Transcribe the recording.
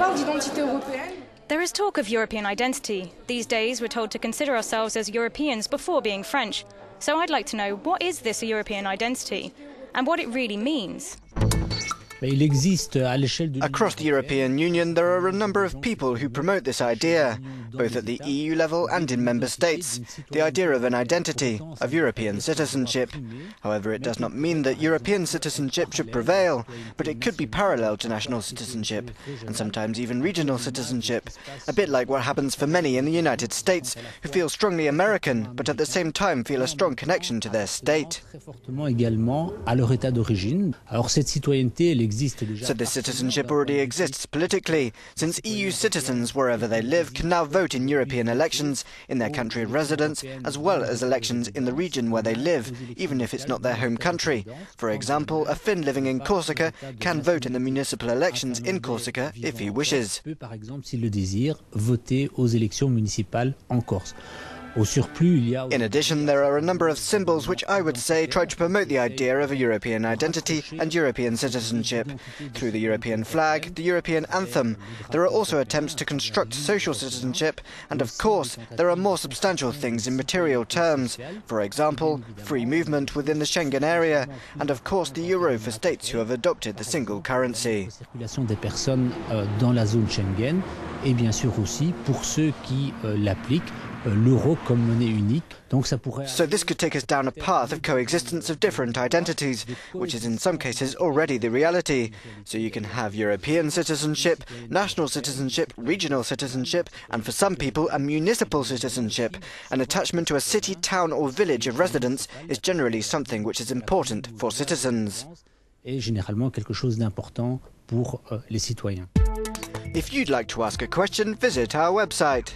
parle d'identité européenne. There is talk of European identity. These days, we're told to consider ourselves as Europeans before being French. So I'd like to know what is this European identity and what it really means. Across the European Union, there are a number of people who promote this idea, both at the EU level and in member states, the idea of an identity, of European citizenship. However, it does not mean that European citizenship should prevail, but it could be parallel to national citizenship, and sometimes even regional citizenship, a bit like what happens for many in the United States who feel strongly American, but at the same time feel a strong connection to their state. Alors cette citoyenneté, said the citizenship already exists politically, since EU citizens, wherever they live, can now vote in European elections in their country of residence, as well as elections in the region where they live, even if it's not their home country. For example, a Finn living in Corsica can vote in the municipal elections in Corsica if he wishes. In addition, there are a number of symbols which I would say try to promote the idea of a European identity and European citizenship. Through the European flag, the European anthem, there are also attempts to construct social citizenship, and of course, there are more substantial things in material terms. For example, free movement within the Schengen area, and of course the euro for states who have adopted the single currency. des personnes euh, dans la zone Schengen, et bien sûr aussi pour ceux qui euh, l'appliquent Euh, l'euro comme monnaie unique. Donc ça pourrait... So this could take us down a path of coexistence of different identities, which is in some cases already the reality. So you can have European citizenship, national citizenship, regional citizenship, and for some people a municipal citizenship. An attachment to a city, town or village of residence is generally something which is important for citizens. Et généralement quelque chose d'important pour euh, les citoyens. If you'd like to ask a question, visit our website.